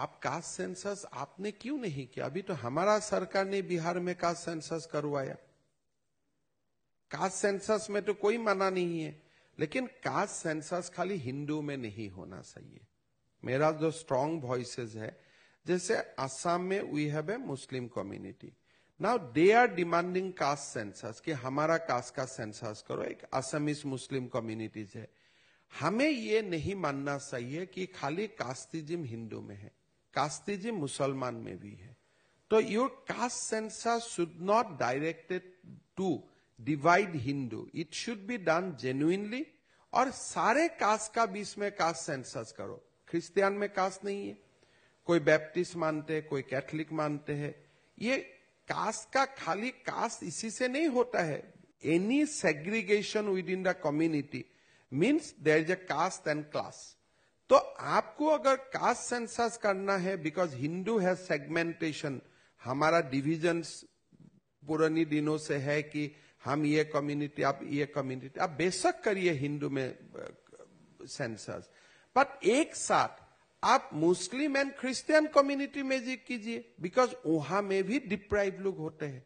आप caste census आपने क्यों नहीं किया अभी तो हमारा सरकार ने बिहार में कास्ट सेंसस करवाया कास्ट सेंसस में तो कोई मना नहीं है लेकिन कास्ट सेंसस खाली हिंदू में नहीं होना चाहिए मेरा जो स्ट्रॉन्ग वॉइसेस है जैसे असम में we have a Muslim community now they are demanding caste census कि हमारा कास्ट का सेंसस करो एक असमिस मुस्लिम कम्युनिटीज है हमें ये नहीं मानना चाहिए कि खाली कास्तिजिम हिंदू में है casteism मुसलमान में भी है तो your caste census should not directed to divide Hindu it should be done genuinely और सारे कास्ट का बीच में कास्ट सेंसस करो क्रिश्चियन में कास्ट नहीं है कोई बैप्टिस्ट मानते हैं कोई कैथलिक मानते हैं ये कास्ट का खाली कास्ट इसी से नहीं होता है any segregation within the community means there is a caste and class तो आपको अगर कास्ट सेंसस करना है बिकॉज हिंदू है सेगमेंटेशन हमारा डिविजन पुरानी दिनों से है कि हम ये कम्युनिटी आप ये कम्युनिटी आप बेशक करिए हिंदू में सेंसस uh, बट एक साथ आप मुस्लिम एंड क्रिश्चियन कम्युनिटी में कीजिए बिकॉज वहां में भी डिप्राइव लोग होते हैं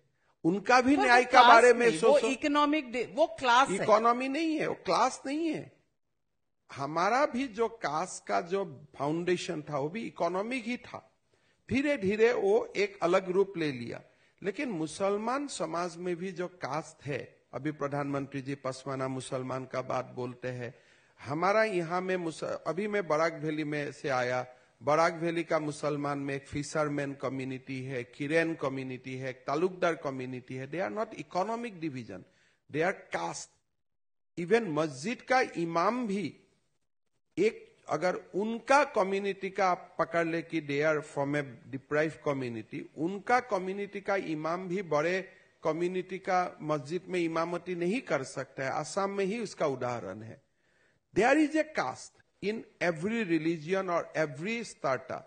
उनका भी न्याय का बारे में सोचो इकोनॉमिक वो क्लास इकोनॉमी नहीं है वो क्लास नहीं है हमारा भी जो कास का जो फाउंडेशन था वो भी इकोनॉमिक ही था धीरे धीरे वो एक अलग रूप ले लिया लेकिन मुसलमान समाज में भी जो कास्ट है अभी प्रधानमंत्री जी पसवाना मुसलमान का बात बोलते हैं हमारा यहाँ में अभी मैं बराग वैली में से आया बराग वैली का मुसलमान में एक फिशरमैन कम्युनिटी है किरेन कम्युनिटी है तालुकदार कम्युनिटी है they are not economic division they are caste even मस्जिद का इमाम भी एक अगर उनका कम्युनिटी का आप पकड़ ले कि they are from a deprive community उनका कम्युनिटी का इमाम भी बड़े कम्युनिटी का मस्जिद में इमामती नहीं कर सकता है आसाम में ही उसका उदाहरण है there is a caste in every religion और एवरी स्टार्टा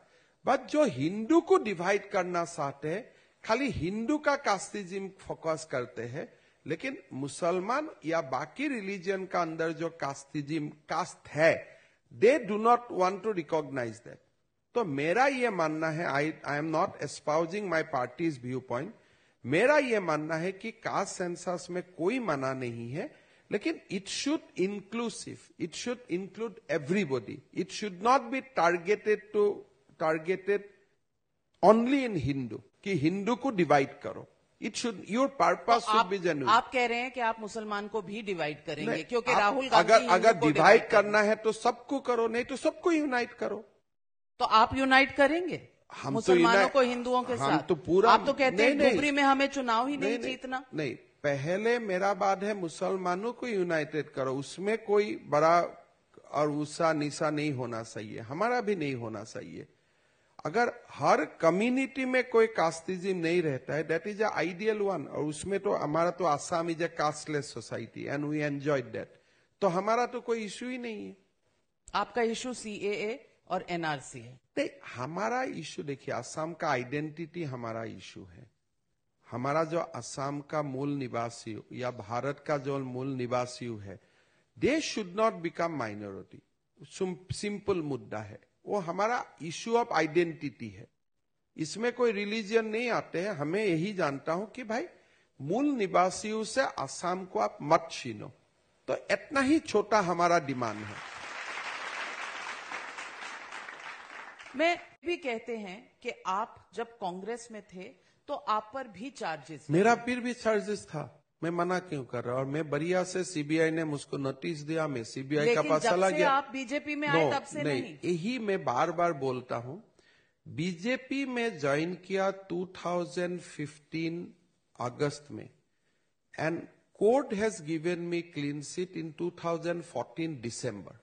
बट जो हिंदू को डिवाइड करना चाहते हैं खाली हिंदू का कास्टिज्म फोकस करते हैं लेकिन मुसलमान या बाकी रिलीजन का अंदर जो कास्टिज्म कास्ट है they do not want to recognize that तो मेरा यह मानना है I I am not espousing my party's view point मेरा यह मानना है कि कास्ट सेंसस में कोई मना नहीं है लेकिन it should inclusive it should include everybody it should not be targeted to targeted only in Hindu कि हिंदू को डिवाइड करो it should your purpose should be general आप कह रहे हैं कि आप मुसलमान को भी डिवाइड करेंगे क्योंकि राहुल गांधी अगर अगर डिवाइड करना है तो सबको करो नहीं तो सबको यूनाइट करो तो आप यूनाइट करेंगे हम तो मुसलमानों तो को हिंदुओं के साथ तो पूरा आप तो कहते हैं डुबरी में हमें चुनाव ही नहीं, जीतना नहीं पहले मेरा बात है मुसलमानों को यूनाइटेड करो उसमें कोई बड़ा और उसा निशा नहीं होना चाहिए हमारा भी नहीं होना चाहिए अगर हर कम्युनिटी में कोई कास्टिज्म नहीं रहता है दैट इज आइडियल वन और उसमें तो हमारा तो Assam is a casteless society and we enjoy that तो हमारा तो कोई इश्यू ही नहीं है आपका इश्यू सी और एनआरसी है नहीं हमारा इश्यू देखिए असम का आइडेंटिटी हमारा इश्यू है हमारा जो असम का मूल निवासी या भारत का जो मूल निवासी है they should not become minority simple मुद्दा है वो हमारा इश्यू ऑफ आइडेंटिटी है इसमें कोई रिलीजन नहीं आते हैं हमें यही जानता हूं कि भाई मूल निवासियों से आसाम को आप मत छीनो तो इतना ही छोटा हमारा डिमांड है मैं भी कहते हैं कि आप जब कांग्रेस में थे तो आप पर भी चार्जेस मेरा फिर भी चार्जेस था मैं मना क्यों कर रहा और मैं बरिया से सीबीआई ने मुझको नोटिस दिया मैं सीबीआई का पास चला गया आप बीजेपी में आए तब से नहीं यही मैं बार बार बोलता हूँ बीजेपी में ज्वाइन किया 2015 अगस्त में and court has given me clean chit in 2014 दिसंबर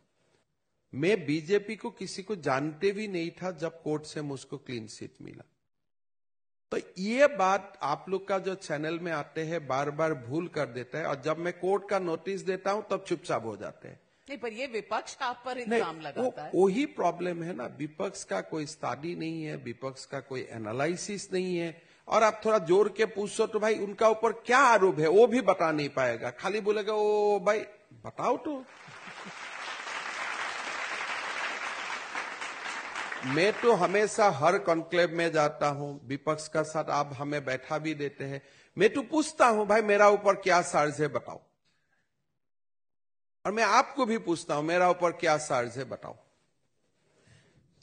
मैं बीजेपी को किसी को जानते भी नहीं था जब कोर्ट से मुझको क्लीन सीट मिला तो ये बात आप लोग का जो चैनल में आते हैं बार बार भूल कर देता है और जब मैं कोर्ट का नोटिस देता हूं तब चुपचाप हो जाते हैं नहीं पर ये विपक्ष आप पर इल्जाम लगाता है वही प्रॉब्लम है ना विपक्ष का कोई स्टडी नहीं है विपक्ष का कोई एनालिसिस नहीं है और आप थोड़ा जोर के पूछो तो भाई उनका ऊपर क्या आरोप है वो भी बता नहीं पाएगा खाली बोलेगा ओ भाई बताओ तो मैं तो हमेशा हर कॉन्क्लेव में जाता हूं विपक्ष का साथ आप हमें बैठा भी देते हैं मैं तो पूछता हूं भाई मेरा ऊपर क्या सार्ज है बताओ और मैं आपको भी पूछता हूं मेरा ऊपर क्या सार्ज है बताओ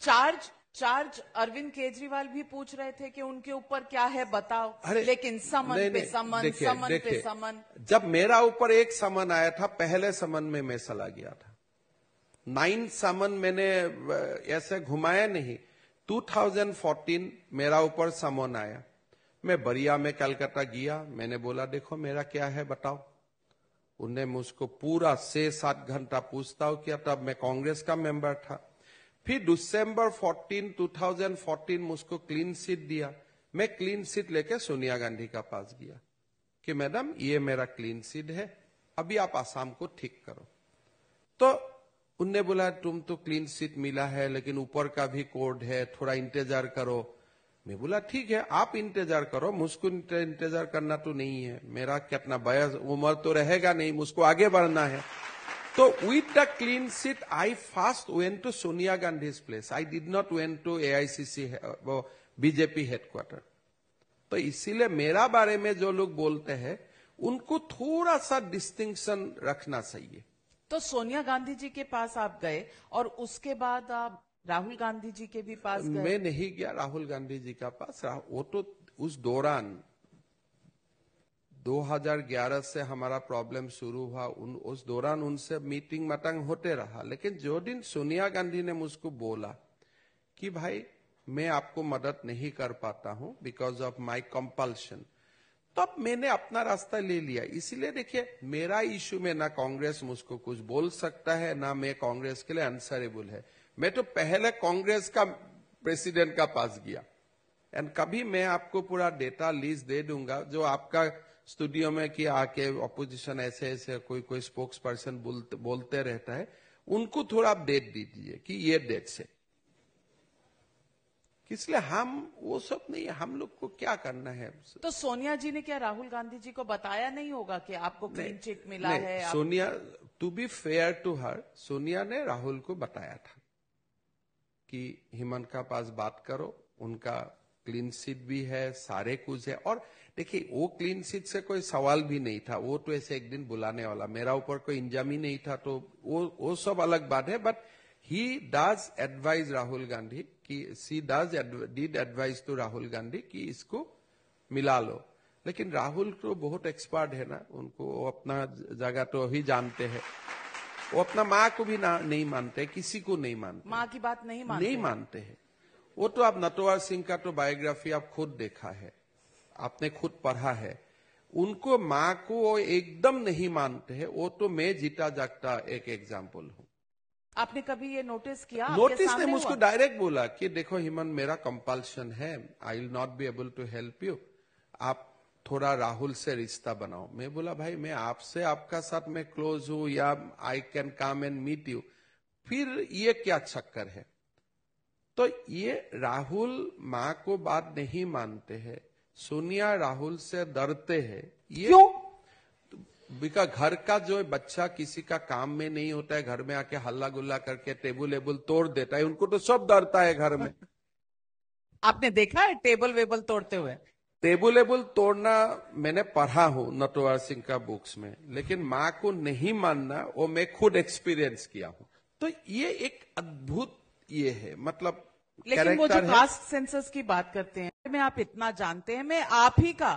चार्ज चार्ज अरविंद केजरीवाल भी पूछ रहे थे कि उनके ऊपर क्या है बताओ अरे, लेकिन समन ने, पे समन देखे, समन देखे, पे समन जब मेरा ऊपर एक समन आया था पहले समन में मैं चला गया था नाइन सामन मैंने ऐसे घुमाया नहीं 2014 मेरा ऊपर समन आया मैं बरिया में कलकत्ता गया मैंने बोला देखो मेरा क्या है बताओ उन्हें मुझको पूरा से सात घंटा पूछताछ किया तब मैं कांग्रेस का मेंबर था फिर दिसंबर 14 2014 मुझको क्लीन सीट दिया मैं क्लीन सीट लेके सोनिया गांधी का पास गया कि मैडम ये मेरा क्लीन सीट है अभी आप आसाम को ठीक करो तो उनने बोला तुम तो क्लीन सीट मिला है लेकिन ऊपर का भी कोड है थोड़ा इंतजार करो मैं बोला ठीक है आप इंतजार करो मुझको इंतजार करना तो नहीं है मेरा कितना बयस उम्र तो रहेगा नहीं मुझको आगे बढ़ना है तो with the clean chit I first went to Sonia Gandhi place I did not went to A I C C BJP headquarter तो इसीलिए मेरा बारे में जो लोग बोलते हैं उनको थोड़ा सा डिस्टिंक्शन रखना चाहिए तो सोनिया गांधी जी के पास आप गए और उसके बाद आप राहुल गांधी जी के भी पास गए मैं नहीं गया राहुल गांधी जी का पास वो तो उस दौरान 2011 से हमारा प्रॉब्लम शुरू हुआ उन उस दौरान उनसे मीटिंग मटंग होते रहा लेकिन जो दिन सोनिया गांधी ने मुझको बोला कि भाई मैं आपको मदद नहीं कर पाता हूं बिकॉज ऑफ माई कंपल्शन तो अब मैंने अपना रास्ता ले लिया इसीलिए देखिए मेरा इश्यू में ना कांग्रेस मुझको कुछ बोल सकता है ना मैं कांग्रेस के लिए आंसरेबल है मैं तो पहले कांग्रेस का प्रेसिडेंट का पास गया एंड कभी मैं आपको पूरा डेटा लिस्ट दे दूंगा जो आपका स्टूडियो में कि आके ऑपोजिशन ऐसे ऐसे कोई कोई स्पोक्स पर्सन बोलते, बोलते रहता है उनको थोड़ा आप डेट दीजिए कि ये डेट से इसलिए हम वो सब नहीं हम लोग को क्या करना है तो सोनिया जी ने क्या राहुल गांधी जी को बताया नहीं होगा कि आपको क्लीन चिट मिला है Sonia to be fair to her Sonia ने राहुल को बताया था कि हिमन का पास बात करो उनका क्लीन सीट भी है सारे कुछ है और देखिए वो क्लीन सीट से कोई सवाल भी नहीं था वो तो ऐसे एक दिन बुलाने वाला मेरा ऊपर कोई इंजाम ही नहीं था तो वो वो सब अलग बात है but he does advise Rahul Gandhi कि she does did advise to Rahul Gandhi कि इसको मिला लो लेकिन राहुल तो बहुत एक्सपर्ट है ना उनको वो अपना जगह तो अभी जानते हैं वो अपना माँ को भी ना नहीं मानते किसी को नहीं मानते माँ की बात नहीं मानते नहीं मानते हैं वो तो आप नटवर सिंह का तो बायोग्राफी आप खुद देखा है आपने खुद पढ़ा है उनको माँ को वो एकदम नहीं मानते हैं वो तो मैं जीता जागता एक एग्जाम्पल हूँ आपने कभी ये नोटिस किया नोटिस ने मुझको डायरेक्ट बोला कि देखो हिमन मेरा कंपल्शन है I will not be able to help you आप थोड़ा राहुल से रिश्ता बनाओ मैं बोला भाई मैं आपसे आपका साथ मैं क्लोज हूं या I can come and meet you फिर ये क्या चक्कर है तो ये राहुल माँ को बात नहीं मानते हैं सोनिया राहुल से डरते हैं ये क्यों बिका घर का जो बच्चा किसी का काम में नहीं होता है घर में आके हल्ला गुल्ला करके टेबल वेबल तोड़ देता है उनको तो सब डरता है घर में आपने देखा है टेबल वेबल तोड़ते हुए टेबल वेबल तोड़ना मैंने पढ़ा हूँ नटवर सिंह का बुक्स में लेकिन माँ को नहीं मानना वो मैं खुद एक्सपीरियंस किया हूँ तो ये एक अद्भुत ये है मतलब लेकिन वो जो कास्ट सेंसस की बात करते हैं मैं आप इतना जानते हैं मैं आप ही का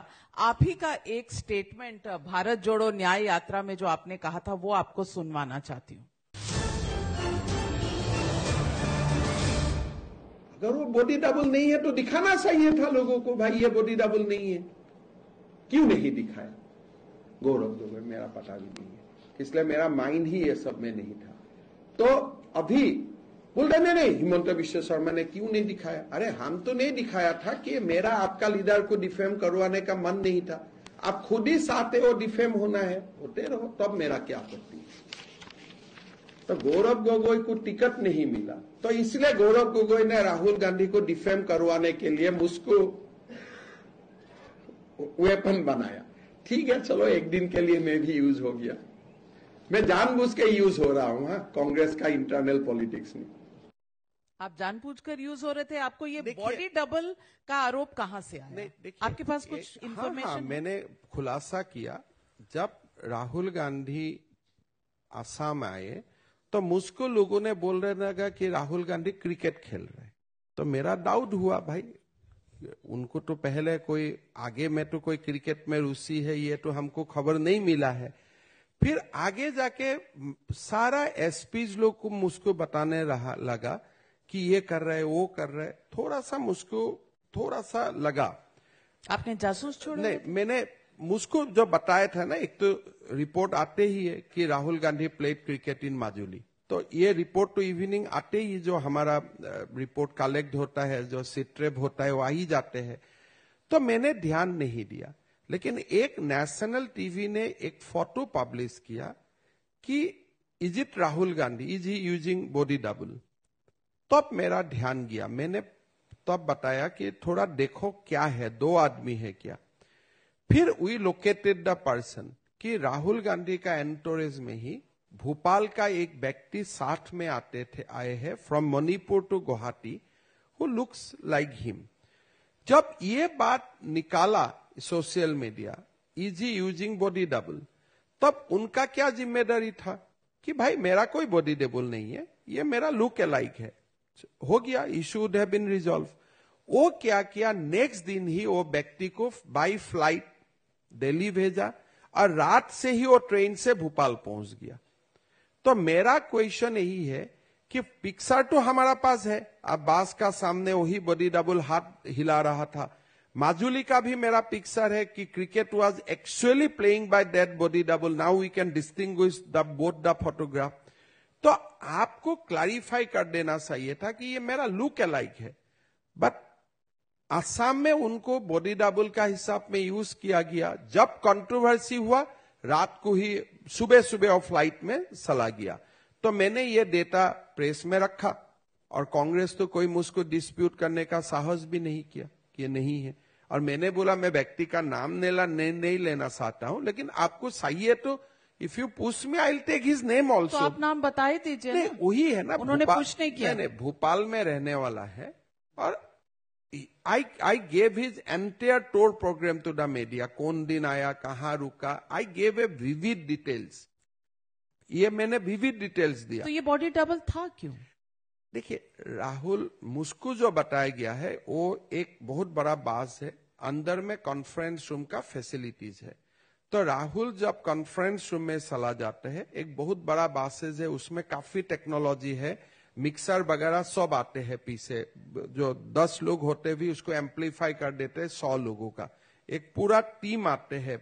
आप ही का एक स्टेटमेंट भारत जोड़ो न्याय यात्रा में जो आपने कहा था वो आपको सुनवाना चाहती हूँ अगर वो बॉडी डबल नहीं है तो दिखाना चाहिए था लोगों को भाई ये बॉडी डबल नहीं है क्यों नहीं दिखाया गौरव दुबे तो मेरा पता भी नहीं है इसलिए मेरा माइंड ही ये सब में नहीं था तो अभी बोल रहे नहीं नहीं हिमंत विश्व शर्मा ने क्यों नहीं दिखाया अरे हम तो नहीं दिखाया था कि मेरा आपका लीडर को डिफेम करवाने का मन नहीं था आप खुद ही साथे हो डिफेम होना है होते रहो तब तो मेरा क्या आपत्ति तो गौरव गोगोई को टिकट नहीं मिला तो इसलिए गौरव गोगोई ने राहुल गांधी को डिफेम करवाने के लिए मुझको वेपन बनाया ठीक है चलो एक दिन के लिए मैं भी यूज हो गया मैं जानबूझ के यूज हो रहा हूं हाँ, कांग्रेस का इंटरनल पॉलिटिक्स में आप जानबूझकर यूज हो रहे थे आपको ये बॉडी डबल का आरोप कहां से आया आपके पास कुछ इन्फॉर्मेशन हाँ, हाँ, मैंने खुलासा किया जब राहुल गांधी आसाम आए तो मुझको लोगों ने बोल रहे लगा कि राहुल गांधी क्रिकेट खेल रहे तो मेरा डाउट हुआ भाई उनको तो पहले कोई आगे में तो कोई क्रिकेट में रुचि है ये तो हमको खबर नहीं मिला है फिर आगे जाके सारा एसपीज लोग को मुझको बताने रहा लगा कि ये कर रहे वो कर रहे थोड़ा सा मुझको थोड़ा सा लगा आपने जासूस छोड़ नहीं मैंने मुझको जो बताया था ना एक तो रिपोर्ट आते ही है कि Rahul Gandhi played cricket in Majuli तो ये रिपोर्ट तो इवनिंग आते ही जो हमारा रिपोर्ट कलेक्ट होता है जो सिट्रेप होता है वो आ ही जाते हैं तो मैंने ध्यान नहीं दिया लेकिन एक नेशनल टीवी ने एक फोटो पब्लिश किया कि is it Rahul Gandhi is he using body double तब मेरा ध्यान गया मैंने तब बताया कि थोड़ा देखो क्या है दो आदमी है क्या फिर वी लोकेटेड द पर्सन कि राहुल गांधी का एंटोरेज में ही भोपाल का एक व्यक्ति साथ में आते थे आए हैं from Manipur to Guwahati who looks like him जब ये बात निकाला social media is he using body double तब उनका क्या जिम्मेदारी था कि भाई मेरा कोई बॉडी डबल नहीं है ये मेरा लुक अलाइक है हो गया इशूड हैव बीन रिजॉल्व वो क्या किया नेक्स्ट दिन ही वो व्यक्ति को बाई फ्लाइट दिल्ली भेजा और रात से ही वो ट्रेन से भोपाल पहुंच गया तो मेरा क्वेश्चन यही है कि पिक्सर तो हमारा पास है अब बास का सामने वही बॉडी डबल हाथ हिला रहा था माजुली का भी मेरा पिक्चर है कि cricket was actually playing by dead body double now we can distinguish the both the photograph तो आपको क्लैरिफाई कर देना चाहिए था कि ये मेरा लुक अलाइक है बट आसाम में उनको बॉडी डबल का हिसाब में यूज किया गया जब कंट्रोवर्सी हुआ रात को ही सुबह सुबह और फ्लाइट में चला गया तो मैंने ये डेटा प्रेस में रखा और कांग्रेस तो कोई मुझको डिस्प्यूट करने का साहस भी नहीं किया कि ये नहीं है और मैंने बोला मैं व्यक्ति का नाम नेला नहीं लेना चाहता हूं लेकिन आपको चाहिए तो if you push me I take his name also आप नाम बता ही दीजिए नहीं वही है ना उन्होंने कुछ नहीं किया नहीं भोपाल में रहने वाला है और I I gave his entire tour program to the media कौन दिन आया कहा रुका I gave a vivid details ये मैंने विविड डिटेल्स दिया तो ये बॉडी डबल था क्यों देखिए राहुल मुस्कु जो बताया गया है वो एक बहुत बड़ा बास है अंदर में कॉन्फ्रेंस रूम का फैसिलिटीज है तो राहुल जब कॉन्फ्रेंस रूम में चला जाते हैं एक बहुत बड़ा बासेज है उसमें काफी टेक्नोलॉजी है मिक्सर वगैरह सब आते हैं पीछे जो दस लोग होते भी उसको एम्पलीफाई कर देते हैं सौ लोगों का एक पूरा टीम आते हैं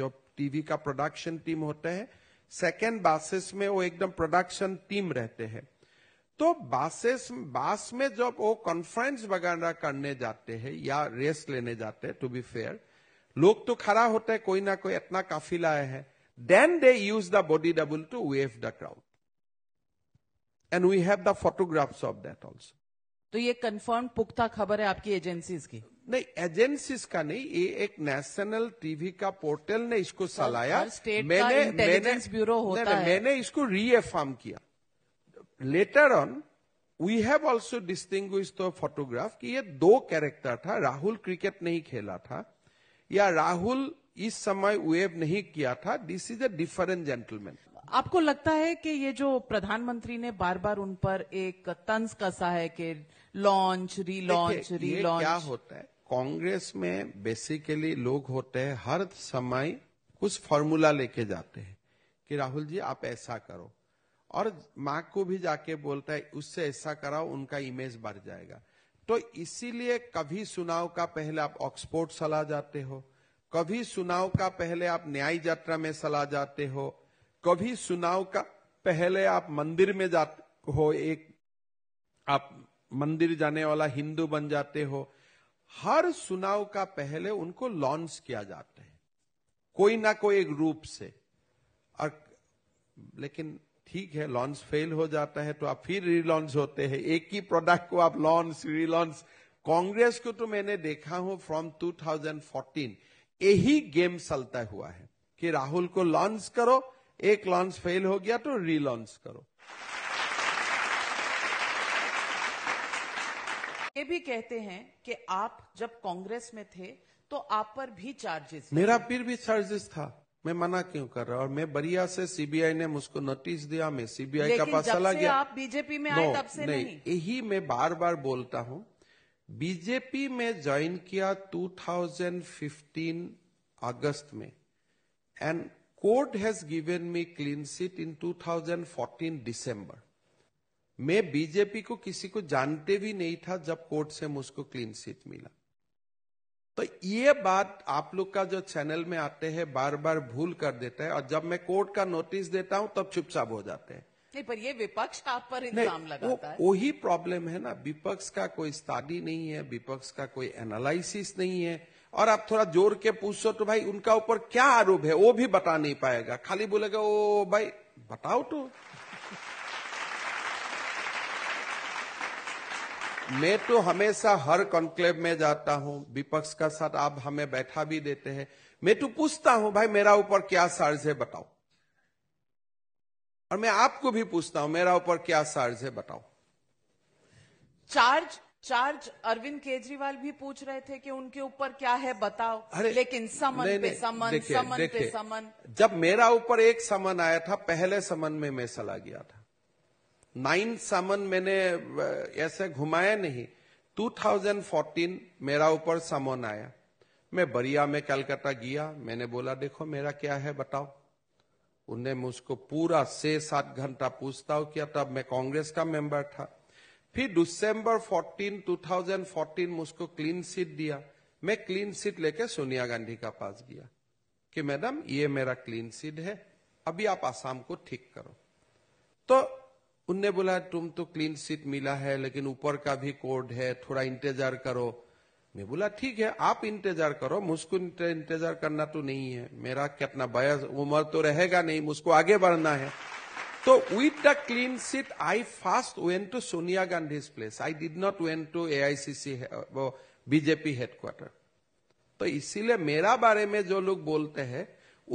जो टीवी का प्रोडक्शन टीम होते हैं सेकेंड बासेस में वो एकदम प्रोडक्शन टीम रहते हैं तो बासेस बास में जब वो कॉन्फ्रेंस वगैरह करने जाते हैं या रेस्ट लेने जाते हैं टू बी फेयर लोग तो खड़ा होते हैं कोई ना कोई इतना काफिला है then they use the body double to wave the crowd and we have the photographs of that also तो ये कंफर्म पुख्ता खबर है आपकी एजेंसीज की नहीं एजेंसीज का नहीं ये एक नेशनल टीवी का पोर्टल ने इसको चलाया मैंने मैंने ब्यूरो होता नहीं, है। मैंने इसको रीएफार्म किया later on we have also distinct photograph कि ये दो कैरेक्टर था राहुल क्रिकेट नहीं खेला था या राहुल इस समय वेब नहीं किया था this is a different gentleman आपको लगता है कि ये जो प्रधानमंत्री ने बार बार उन पर एक तंज कसा है कि लॉन्च रीलॉन्च रीलॉन्च क्या होता है कांग्रेस में बेसिकली लोग होते हैं हर समय कुछ फॉर्मूला लेके जाते हैं कि राहुल जी आप ऐसा करो और माँ को भी जाके बोलता है उससे ऐसा कराओ उनका इमेज बढ़ जाएगा तो इसीलिए कभी सुनाव का पहले आप ऑक्सफोर्ड सलाह जाते हो कभी सुनाव का पहले आप न्याय यात्रा में सलाह जाते हो कभी सुनाव का पहले आप मंदिर में जाते हो एक आप मंदिर जाने वाला हिंदू बन जाते हो हर सुनाव का पहले उनको लॉन्च किया जाता है कोई ना कोई एक रूप से और लेकिन ठीक है लॉन्च फेल हो जाता है तो आप फिर रिलॉन्च होते हैं एक ही प्रोडक्ट को आप लॉन्च रिलॉन्च कांग्रेस को तो मैंने देखा हूं फ्रॉम 2014 यही गेम चलता हुआ है कि राहुल को लॉन्च करो एक लॉन्च फेल हो गया तो रिलॉन्च करो ये भी कहते हैं कि आप जब कांग्रेस में थे तो आप पर भी चार्जेस मेरा फिर भी चार्जेस था मैं मना क्यों कर रहा और मैं बरिया से सीबीआई ने मुझको नोटिस दिया मैं सीबीआई का पास चला गया आप बीजेपी में आए तब से नहीं, नहीं। यही मैं बार बार बोलता हूँ बीजेपी में ज्वाइन किया 2015 अगस्त में and court has given me clean chit in 2014 दिसंबर मैं बीजेपी को किसी को जानते भी नहीं था जब कोर्ट से मुझको क्लीन सीट मिला तो ये बात आप लोग का जो चैनल में आते हैं बार बार भूल कर देते हैं और जब मैं कोर्ट का नोटिस देता हूं तब चुपचाप हो जाते हैं नहीं पर ये विपक्ष आप पर इल्जाम लगाता है वही प्रॉब्लम है ना विपक्ष का कोई स्टडी नहीं है विपक्ष का कोई एनालिसिस नहीं है और आप थोड़ा जोर के पूछो तो भाई उनका ऊपर क्या आरोप है वो भी बता नहीं पाएगा खाली बोलेगा ओ भाई बताओ तो मैं तो हमेशा हर कॉन्क्लेव में जाता हूं विपक्ष का साथ आप हमें बैठा भी देते हैं मैं तो पूछता हूं भाई मेरा ऊपर क्या सार्ज है बताओ और मैं आपको भी पूछता हूं मेरा ऊपर क्या सार्ज है बताओ चार्ज चार्ज अरविंद केजरीवाल भी पूछ रहे थे कि उनके ऊपर क्या है बताओ अरे, लेकिन समन ने, पे समन समन पे समन जब मेरा ऊपर एक समन आया था पहले समन में मैं चला गया था नाइन सामन मैंने ऐसे घुमाया नहीं 2014 मेरा ऊपर सामन आया मैं बरिया में कलकत्ता गया मैंने बोला देखो मेरा क्या है बताओ उन्हें मुझको पूरा से सात घंटा पूछताछ किया तब मैं कांग्रेस का मेंबर था फिर दिसंबर 14 2014 मुझको क्लीन सीट दिया मैं क्लीन सीट लेके सोनिया गांधी का पास गया कि मैडम ये मेरा क्लीन सीट है अभी आप आसाम को ठीक करो तो उनने बोला तुम तो क्लीन सीट मिला है लेकिन ऊपर का भी कोड है थोड़ा इंतजार करो मैं बोला ठीक है आप इंतजार करो मुझको इंतजार करना तो नहीं है मेरा कितना बयस उम्र तो रहेगा नहीं मुझको आगे बढ़ना है तो with the clean chit I first went to Sonia Gandhi place I did not went to a BJP headquarter तो इसीलिए मेरा बारे में जो लोग बोलते हैं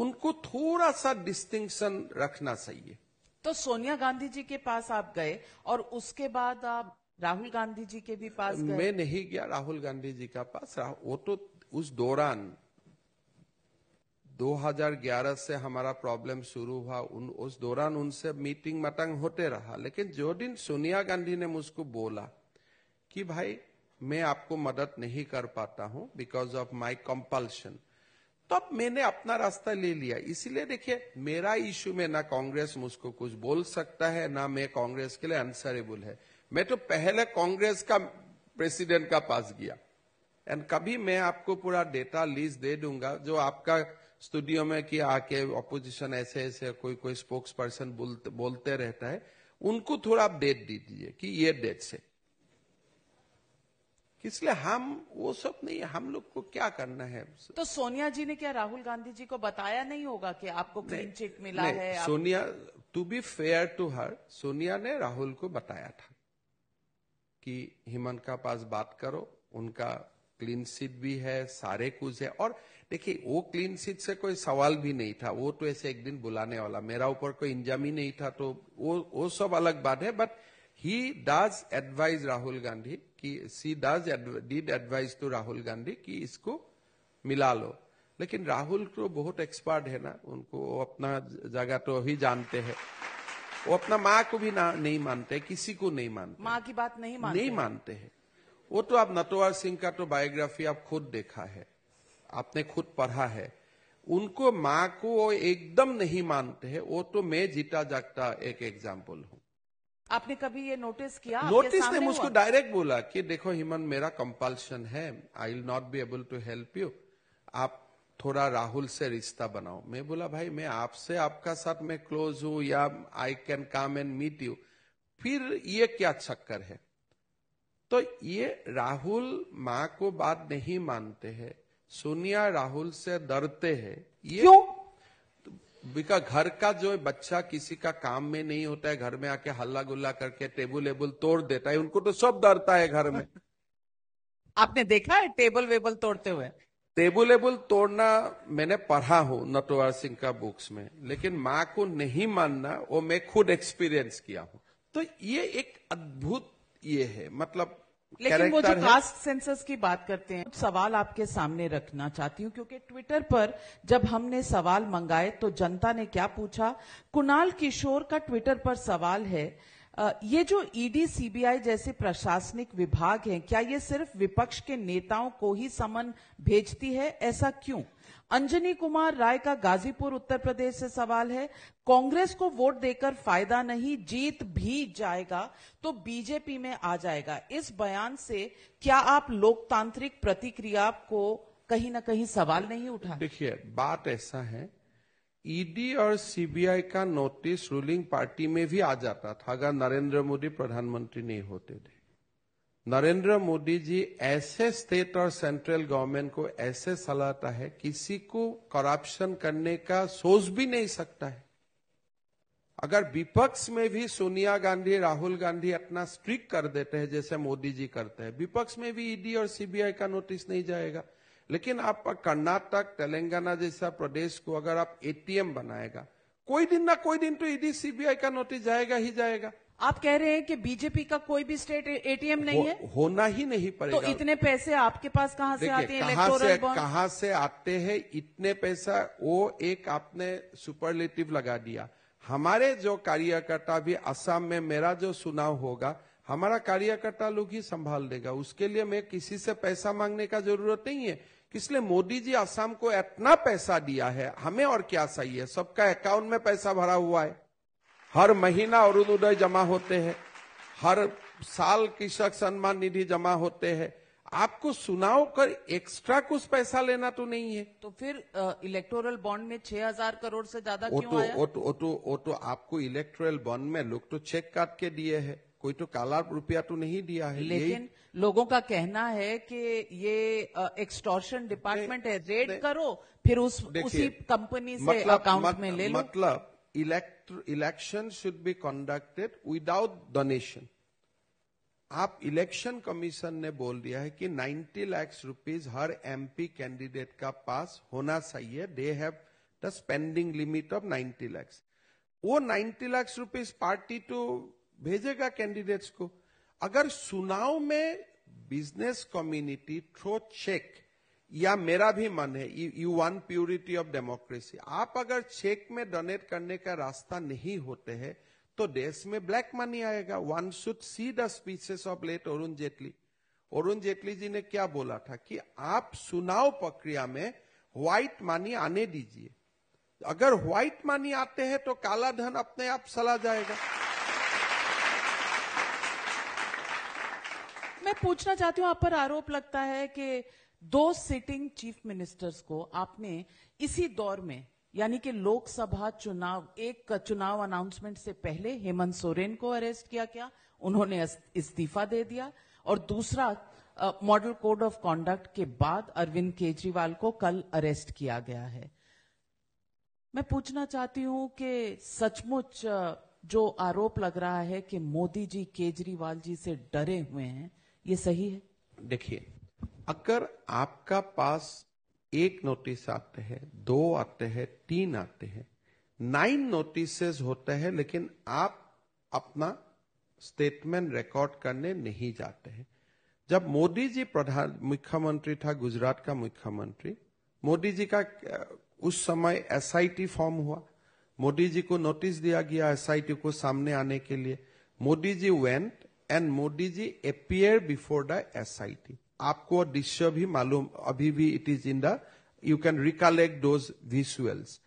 उनको थोड़ा सा डिस्टिंक्शन रखना चाहिए तो सोनिया गांधी जी के पास आप गए और उसके बाद आप राहुल गांधी जी के भी पास गए मैं नहीं गया राहुल गांधी जी का पास वो तो उस दौरान 2011 से हमारा प्रॉब्लम शुरू हुआ उन उस दौरान उनसे मीटिंग मटंग होते रहा लेकिन जो दिन सोनिया गांधी ने मुझको बोला कि भाई मैं आपको मदद नहीं कर पाता हूं बिकॉज ऑफ माई कंपल्शन तो अब मैंने अपना रास्ता ले लिया इसीलिए देखिए मेरा इश्यू में ना कांग्रेस मुझको कुछ बोल सकता है ना मैं कांग्रेस के लिए आंसरेबल है मैं तो पहले कांग्रेस का प्रेसिडेंट का पास गया एंड कभी मैं आपको पूरा डेटा लिस्ट दे दूंगा जो आपका स्टूडियो में कि आके ऑपोजिशन ऐसे ऐसे कोई कोई स्पोक्स पर्सन बोलते, बोलते रहता है उनको थोड़ा आप डेट दीजिए कि ये डेट से इसलिए हम वो सब नहीं हम लोग को क्या करना है तो सोनिया जी ने क्या राहुल गांधी जी को बताया नहीं होगा कि आपको क्लीन चिट मिला है Sonia to be fair to her Sonia ने राहुल को बताया था कि हिमन का पास बात करो उनका क्लीन सीट भी है सारे कुछ है और देखिए वो क्लीन सीट से कोई सवाल भी नहीं था वो तो ऐसे एक दिन बुलाने वाला मेरा ऊपर कोई इंजाम ही नहीं था तो वो वो सब अलग बात है but he does advise Rahul Gandhi कि C Das did advice to Rahul Gandhi कि इसको मिला लो लेकिन राहुल तो बहुत एक्सपर्ट है ना उनको अपना जगह तो ही जानते हैं वो अपना माँ को भी ना नहीं मानते किसी को नहीं मानते माँ की बात नहीं मानते नहीं मानते हैं वो तो आप नटवर सिंह का तो बायोग्राफी आप खुद देखा है आपने खुद पढ़ा है उनको माँ को एकदम नहीं मानते हैं वो तो मैं जीता जागता एक एग्जाम्पल हूँ आपने कभी ये नोटिस किया नोटिस ने मुझको डायरेक्ट बोला कि देखो हिमन मेरा कंपल्शन है I will not be able to help you आप थोड़ा राहुल से रिश्ता बनाओ मैं बोला भाई मैं आपसे आपका साथ मैं क्लोज हूं या I can come and meet you फिर ये क्या चक्कर है तो ये राहुल माँ को बात नहीं मानते हैं सोनिया राहुल से डरते हैं ये क्यों बिका घर का जो बच्चा किसी का काम में नहीं होता है घर में आके हल्ला गुल्ला करके टेबल वेबल तोड़ देता है उनको तो सब डरता है घर में आपने देखा है टेबल वेबल तोड़ते हुए टेबल वेबल तोड़ना मैंने पढ़ा हूँ नटवर सिंह का बुक्स में लेकिन माँ को नहीं मानना वो मैं खुद एक्सपीरियंस किया हूँ तो ये एक अद्भुत ये है मतलब लेकिन वो जो कास्ट सेंसस की बात करते हैं सवाल आपके सामने रखना चाहती हूँ क्योंकि ट्विटर पर जब हमने सवाल मंगाए तो जनता ने क्या पूछा कुणाल किशोर का ट्विटर पर सवाल है ये जो ईडी e सीबीआई जैसे प्रशासनिक विभाग हैं क्या ये सिर्फ विपक्ष के नेताओं को ही समन भेजती है ऐसा क्यों अंजनी कुमार राय का गाजीपुर उत्तर प्रदेश से सवाल है कांग्रेस को वोट देकर फायदा नहीं जीत भी जाएगा तो बीजेपी में आ जाएगा इस बयान से क्या आप लोकतांत्रिक प्रतिक्रिया को कहीं ना कहीं सवाल नहीं उठा देखिए बात ऐसा है ईडी और सीबीआई का नोटिस रूलिंग पार्टी में भी आ जाता था अगर नरेंद्र मोदी प्रधानमंत्री नहीं होते थे नरेंद्र मोदी जी ऐसे स्टेट और सेंट्रल गवर्नमेंट को ऐसे सलाहता है किसी को करप्शन करने का सोच भी नहीं सकता है अगर विपक्ष में भी सोनिया गांधी राहुल गांधी अपना स्ट्रिक कर देते हैं जैसे मोदी जी करते हैं विपक्ष में भी ईडी e और सीबीआई का नोटिस नहीं जाएगा लेकिन आप कर्नाटक तेलंगाना जैसा प्रदेश को अगर आप एटीएम बनाएगा कोई दिन ना कोई दिन तो ईडी e सीबीआई का नोटिस जाएगा ही जाएगा आप कह रहे हैं कि बीजेपी का कोई भी स्टेट एटीएम नहीं हो, है होना ही नहीं तो पड़ेगा तो इतने पैसे आपके पास कहां से आते हैं कहां से कहां से आते हैं इतने पैसा वो एक आपने सुपरलेटिव लगा दिया हमारे जो कार्यकर्ता भी असम में मेरा जो चुनाव होगा हमारा कार्यकर्ता लोग ही संभाल देगा उसके लिए मैं किसी से पैसा मांगने का जरूरत नहीं है इसलिए मोदी जी असम को इतना पैसा दिया है हमें और क्या चाहिए सबका अकाउंट में पैसा भरा हुआ है हर महीना अरुणोदय जमा होते हैं हर साल कृषक सम्मान निधि जमा होते हैं आपको सुनाओ कर एक्स्ट्रा कुछ पैसा लेना तो नहीं है तो फिर इलेक्ट्रोरल इलेक्टोरल बॉन्ड में छह हजार करोड़ से ज्यादा क्यों आया? ओ तो, ओ तो, ओ तो आपको इलेक्टोरल बॉन्ड में लोग तो चेक काट के दिए है कोई तो काला रुपया तो नहीं दिया है लेकिन लोगों का कहना है कि ये एक्सटॉर्शन डिपार्टमेंट है रेड करो फिर उस उसी कंपनी से मतलब, अकाउंट में ले लो मतलब election should be conducted without donation आप इलेक्शन कमीशन ने बोल दिया है कि 90 लाख रुपीस हर एमपी कैंडिडेट का पास होना चाहिए they have the spending limit of 90 lakh वो 90 लाख रुपीस पार्टी तो भेजेगा कैंडिडेट्स को अगर चुनाव में बिजनेस कम्युनिटी थ्रो चेक या मेरा भी मन है you want purity of democracy आप अगर चेक में डोनेट करने का रास्ता नहीं होते हैं तो देश में ब्लैक मनी आएगा one should see the speeches of late Arun Jaitley Arun Jaitley ji ने क्या बोला था कि आप चुनाव प्रक्रिया में व्हाइट मनी आने दीजिए अगर व्हाइट मनी आते हैं तो काला धन अपने आप चला जाएगा मैं पूछना चाहती हूँ आप पर आरोप लगता है कि दो सिटिंग चीफ मिनिस्टर्स को आपने इसी दौर में यानी कि लोकसभा चुनाव एक चुनाव अनाउंसमेंट से पहले हेमंत सोरेन को अरेस्ट किया गया उन्होंने इस्तीफा दे दिया और दूसरा मॉडल कोड ऑफ कॉन्डक्ट के बाद अरविंद केजरीवाल को कल अरेस्ट किया गया है मैं पूछना चाहती हूं कि सचमुच जो आरोप लग रहा है कि मोदी जी केजरीवाल जी से डरे हुए हैं ये सही है देखिए अगर आपका पास एक नोटिस आते हैं दो आते हैं तीन आते हैं नाइन नोटिस होते हैं लेकिन आप अपना स्टेटमेंट रिकॉर्ड करने नहीं जाते हैं जब मोदी जी प्रधान मुख्यमंत्री था गुजरात का मुख्यमंत्री मोदी जी का उस समय एसआईटी फॉर्म हुआ मोदी जी को नोटिस दिया गया एसआईटी को सामने आने के लिए Modi ji went and Modi ji appear before the SIT आपको दृश्य भी मालूम अभी भी it is in the you can recollect those visuals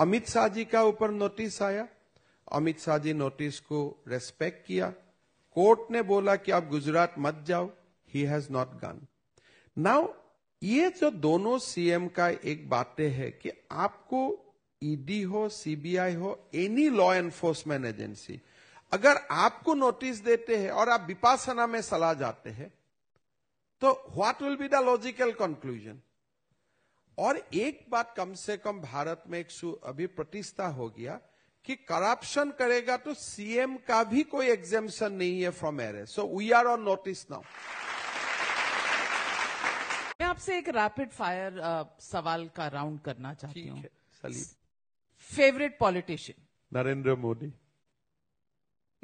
Amit Shah ji का ऊपर नोटिस आया अमित शाह जी नोटिस को रेस्पेक्ट किया कोर्ट ने बोला कि आप गुजरात मत जाओ he has not gone now ये जो दोनों सीएम का एक बातें है कि आपको ईडी e हो सीबीआई हो एनी लॉ एनफोर्समेंट एजेंसी अगर आपको नोटिस देते हैं और आप विपासना में सलाह जाते हैं तो what will be the logical conclusion और एक बात कम से कम भारत में एक अभी प्रतिष्ठा हो गया कि करप्शन करेगा तो सीएम का भी कोई एग्जेम्पन नहीं है from array so we are on notice now मैं आपसे एक रैपिड फायर uh, सवाल का राउंड करना चाहती हूँ फेवरेट पॉलिटिशियन नरेंद्र मोदी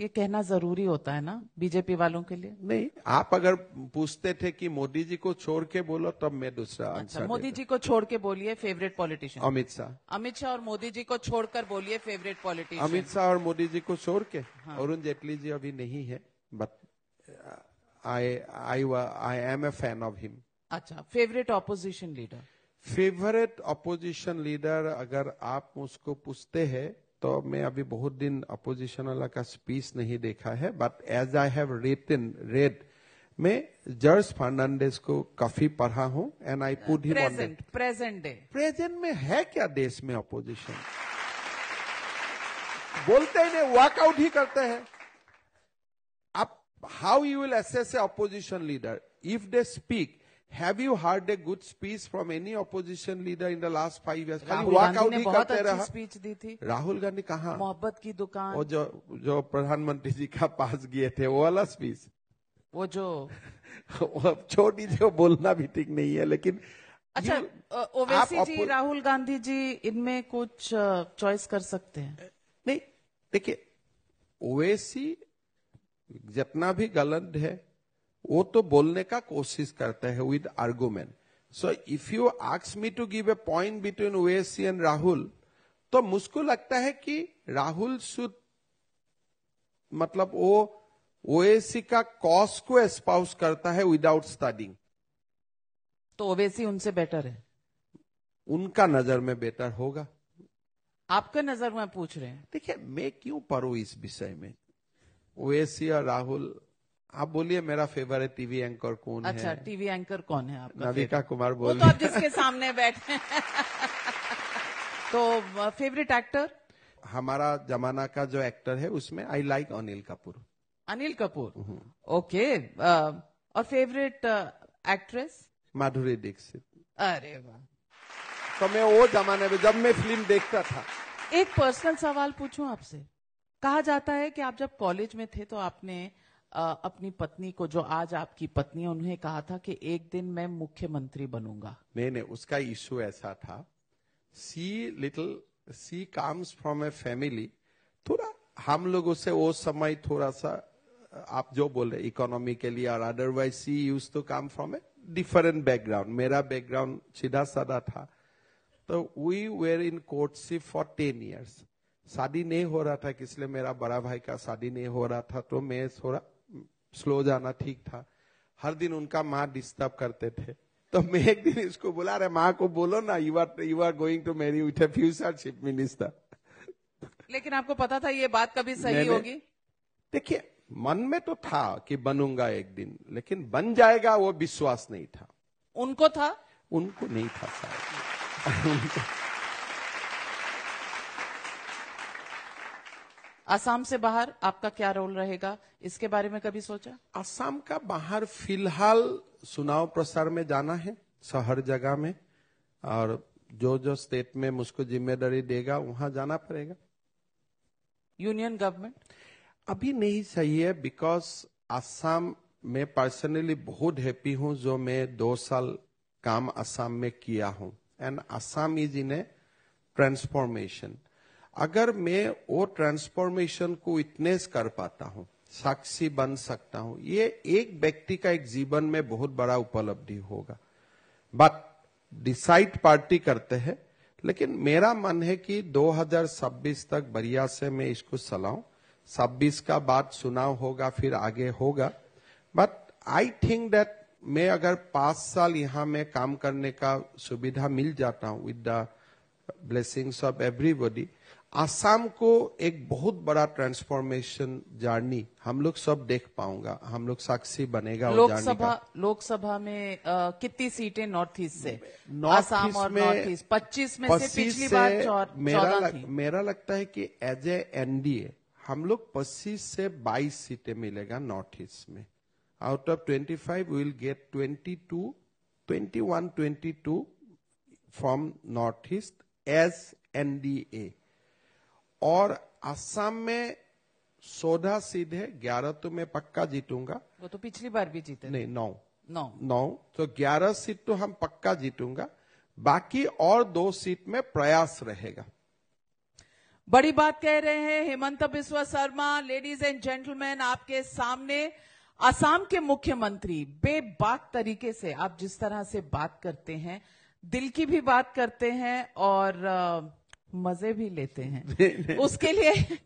ये कहना जरूरी होता है ना बीजेपी वालों के लिए नहीं आप अगर पूछते थे कि मोदी जी को छोड़ के बोलो तब मैं दूसरा आंसर अच्छा, मोदी जी को छोड़ के बोलिए फेवरेट पॉलिटिशियन अमित शाह अमित शाह और मोदी जी को छोड़कर बोलिए फेवरेट पॉलिटिशियन अमित शाह और मोदी जी को छोड़ के हाँ। अरुण जेटली जी अभी नहीं है but I I I am a fan of him अच्छा favourite opposition leader favourite opposition leader अगर आप मुझको पूछते हैं तो मैं अभी बहुत दिन अपोजिशन वाला का स्पीच नहीं देखा है but as I have in read मैं जर्ज फर्नांडेस को काफी पढ़ा हूं and I put he present present day present में है क्या देश में अपोजिशन बोलते ही नहीं वर्कआउट ही करते हैं आप how you will assess a opposition leader if they speak have you heard a good speech from any opposition leader in the last five years workout ही करते रहा स्पीच दी थी राहुल गांधी कहा मोहब्बत की दुकान वो जो जो प्रधानमंत्री जी का पास गए थे वो वाला स्पीच वो जो छोड़ दीजिए बोलना भी ठीक नहीं है लेकिन अच्छा ओवैसी जी राहुल गांधी जी इनमें कुछ चॉइस कर सकते हैं नहीं देखिए ओवैसी जितना भी गलत है वो तो बोलने का कोशिश करते हैं with argument so if you आक्स me to give a point between Owaisi and Rahul तो मुझको लगता है कि राहुल शुद्ध मतलब वो ओएसी का कॉस को एस्पाउस करता है विदाउट स्टडिंग तो ओवेसी उनसे बेटर है उनका नजर में बेटर होगा आपका नजर में पूछ रहे हैं देखिए मैं क्यों पढ़ू इस विषय में ओएसी और राहुल आप बोलिए मेरा फेवरेट टीवी एंकर कौन अच्छा, है अच्छा टीवी एंकर कौन है आपका नविका कुमार बोल वो तो आप जिसके सामने बैठे तो फेवरेट एक्टर हमारा जमाना का जो एक्टर है उसमें I like Anil Kapoor Anil hmm. Kapoor okay और फेवरेट एक्ट्रेस माधुरी दीक्षित अरे वाह तो मैं वो जमाने में जब मैं फिल्म देखता था एक पर्सनल सवाल पूछूं आपसे कहा जाता है कि आप जब कॉलेज में थे तो आपने अपनी पत्नी को जो आज आपकी पत्नी उन्हें कहा था कि एक दिन मैं मुख्यमंत्री बनूंगा नहीं नहीं उसका इश्यू ऐसा था she little she comes from a family थोड़ा हम लोगों से वो समय थोड़ा सा आप जो बोले इकोनॉमी के लिए और otherwise she use to come from a different background मेरा बैकग्राउंड सीधा साधा था तो we were in courtship for ten years शादी नहीं हो रहा था इसलिए मेरा बड़ा भाई का शादी नहीं हो रहा था तो मैं थोड़ा स्लो जाना ठीक था हर दिन उनका माँ डिस्टर्ब करते थे तो मैं एक दिन इसको बोला रहे माँ को बोलो ना you are you are going to marry with future chief minister लेकिन आपको पता था ये बात कभी सही होगी देखिए मन में तो था कि बनूंगा एक दिन लेकिन बन जाएगा वो विश्वास नहीं था उनको था उनको नहीं था असम से बाहर आपका क्या रोल रहेगा इसके बारे में कभी सोचा असम का बाहर फिलहाल चुनाव प्रसार में जाना है हर जगह में और जो जो स्टेट में मुझको जिम्मेदारी देगा वहां जाना पड़ेगा यूनियन गवर्नमेंट अभी नहीं चाहिए बिकॉज असम में पर्सनली बहुत हैप्पी हूं जो मैं दो साल काम असम में किया हूं and Assam is in a transformation अगर मैं वो ट्रांसफॉर्मेशन को इतनेस कर पाता हूं साक्षी बन सकता हूं ये एक व्यक्ति का एक जीवन में बहुत बड़ा उपलब्धि होगा बट डिसाइड पार्टी करते हैं लेकिन मेरा मन है कि 2026 तक बरिया से मैं इसको सलाऊं 26 का बात सुना होगा फिर आगे होगा बट आई थिंक दैट मैं अगर पांच साल यहां में काम करने का सुविधा मिल जाता हूं with the blessings of everybody Assam को एक बहुत बड़ा ट्रांसफॉर्मेशन जर्नी हम लोग सब देख पाऊंगा हम लोग साक्षी बनेगा लोकसभा लोकसभा में आ, कितनी सीटें नॉर्थ ईस्ट से नॉर्थ आसाम और नॉर्थ ईस्ट पच्चीस में से पिछली बार चौर, मेरा लग, मेरा लगता है कि एज ए एनडीए हम लोग पच्चीस से बाईस सीटें मिलेगा नॉर्थ ईस्ट में out of twenty five will get twenty two twenty one twenty two from north east as NDA और असम में सोलह सीट है ग्यारह तो मैं पक्का जीतूंगा वो तो पिछली बार भी जीते नहीं नौ नौ नौ तो ग्यारह सीट तो हम पक्का जीतूंगा बाकी और दो सीट में प्रयास रहेगा बड़ी बात कह रहे हैं Himanta Biswa Sarma ladies and gentleman आपके सामने असम के मुख्यमंत्री बेबाक तरीके से आप जिस तरह से बात करते हैं दिल की भी बात करते हैं और मजे भी लेते हैं उसके लिए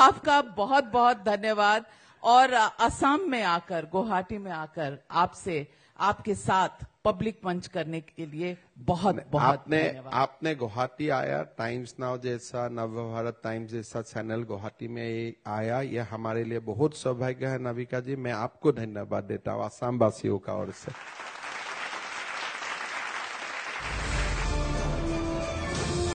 आपका बहुत बहुत धन्यवाद और असम में आकर गुवाहाटी में आकर आपसे आपके साथ पब्लिक मंच करने के लिए बहुत बहुत आपने आपने गुवाहाटी आया टाइम्स नाव जैसा नव भारत टाइम्स जैसा चैनल गुवाहाटी में आया यह हमारे लिए बहुत सौभाग्य है नविका जी मैं आपको धन्यवाद देता हूँ आसाम वासियों का और से